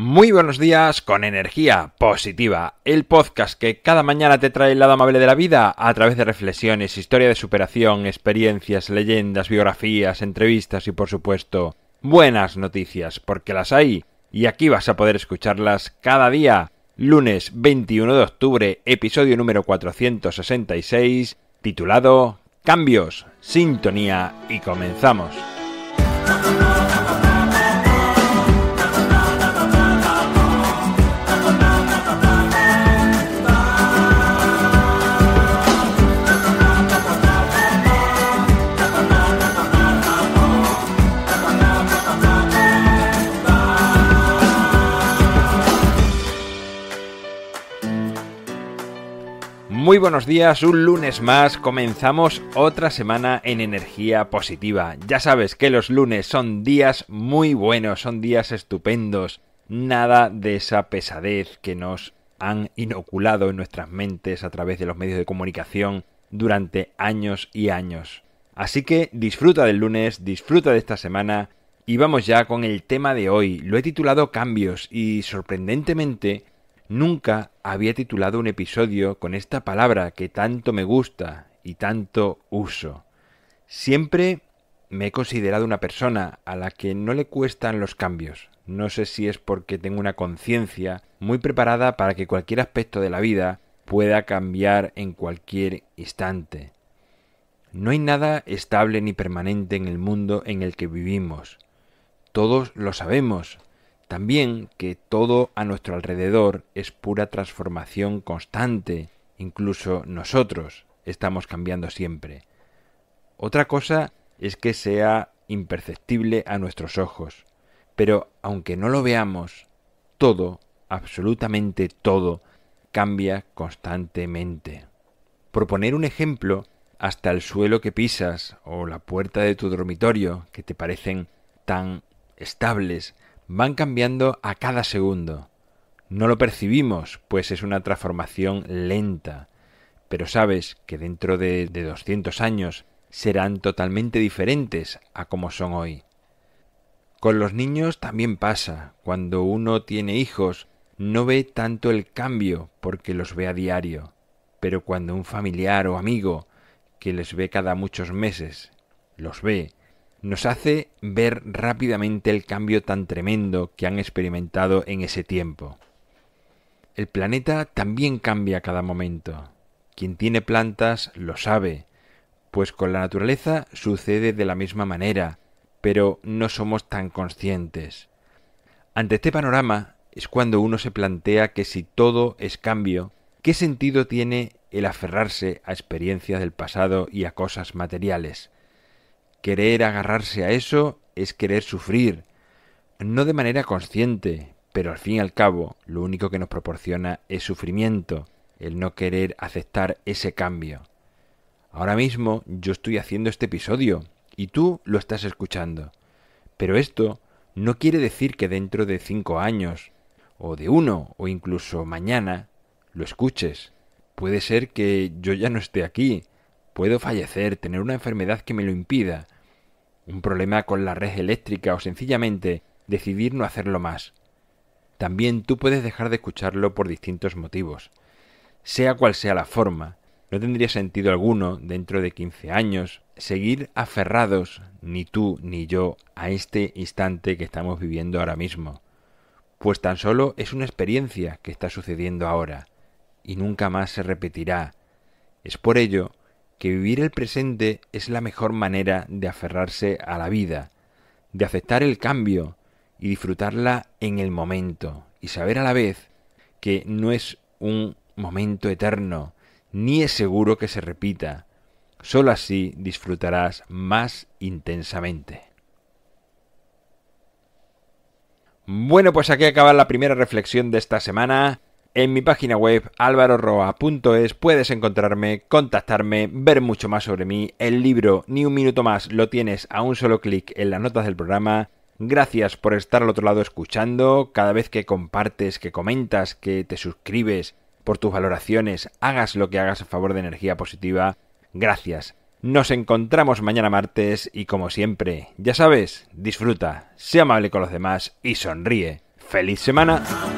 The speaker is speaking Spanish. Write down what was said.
Muy buenos días con energía positiva, el podcast que cada mañana te trae el lado amable de la vida a través de reflexiones, historia de superación, experiencias, leyendas, biografías, entrevistas y por supuesto buenas noticias, porque las hay y aquí vas a poder escucharlas cada día. Lunes 21 de octubre, episodio número 466, titulado Cambios, Sintonía y comenzamos. Muy buenos días, un lunes más, comenzamos otra semana en energía positiva. Ya sabes que los lunes son días muy buenos, son días estupendos. Nada de esa pesadez que nos han inoculado en nuestras mentes a través de los medios de comunicación durante años y años. Así que disfruta del lunes, disfruta de esta semana y vamos ya con el tema de hoy. Lo he titulado Cambios y sorprendentemente Nunca había titulado un episodio con esta palabra que tanto me gusta y tanto uso. Siempre me he considerado una persona a la que no le cuestan los cambios. No sé si es porque tengo una conciencia muy preparada para que cualquier aspecto de la vida pueda cambiar en cualquier instante. No hay nada estable ni permanente en el mundo en el que vivimos. Todos lo sabemos, también que todo a nuestro alrededor es pura transformación constante, incluso nosotros estamos cambiando siempre. Otra cosa es que sea imperceptible a nuestros ojos, pero aunque no lo veamos, todo, absolutamente todo, cambia constantemente. Por poner un ejemplo, hasta el suelo que pisas o la puerta de tu dormitorio, que te parecen tan estables, van cambiando a cada segundo. No lo percibimos, pues es una transformación lenta, pero sabes que dentro de, doscientos 200 años serán totalmente diferentes a como son hoy. Con los niños también pasa, cuando uno tiene hijos, no ve tanto el cambio porque los ve a diario, pero cuando un familiar o amigo que les ve cada muchos meses, los ve nos hace ver rápidamente el cambio tan tremendo que han experimentado en ese tiempo. El planeta también cambia a cada momento. Quien tiene plantas lo sabe, pues con la naturaleza sucede de la misma manera, pero no somos tan conscientes. Ante este panorama es cuando uno se plantea que si todo es cambio, ¿qué sentido tiene el aferrarse a experiencias del pasado y a cosas materiales? Querer agarrarse a eso es querer sufrir, no de manera consciente, pero al fin y al cabo lo único que nos proporciona es sufrimiento, el no querer aceptar ese cambio. Ahora mismo yo estoy haciendo este episodio y tú lo estás escuchando, pero esto no quiere decir que dentro de cinco años, o de uno, o incluso mañana, lo escuches. Puede ser que yo ya no esté aquí, Puedo fallecer, tener una enfermedad que me lo impida, un problema con la red eléctrica o sencillamente decidir no hacerlo más. También tú puedes dejar de escucharlo por distintos motivos. Sea cual sea la forma, no tendría sentido alguno, dentro de 15 años, seguir aferrados, ni tú ni yo, a este instante que estamos viviendo ahora mismo. Pues tan solo es una experiencia que está sucediendo ahora, y nunca más se repetirá. Es por ello que vivir el presente es la mejor manera de aferrarse a la vida, de aceptar el cambio y disfrutarla en el momento, y saber a la vez que no es un momento eterno, ni es seguro que se repita. Solo así disfrutarás más intensamente. Bueno, pues aquí acaba la primera reflexión de esta semana. En mi página web alvaroroa.es puedes encontrarme, contactarme, ver mucho más sobre mí. El libro Ni un minuto más lo tienes a un solo clic en las notas del programa. Gracias por estar al otro lado escuchando. Cada vez que compartes, que comentas, que te suscribes por tus valoraciones, hagas lo que hagas a favor de energía positiva. Gracias. Nos encontramos mañana martes y como siempre, ya sabes, disfruta, sea amable con los demás y sonríe. ¡Feliz semana!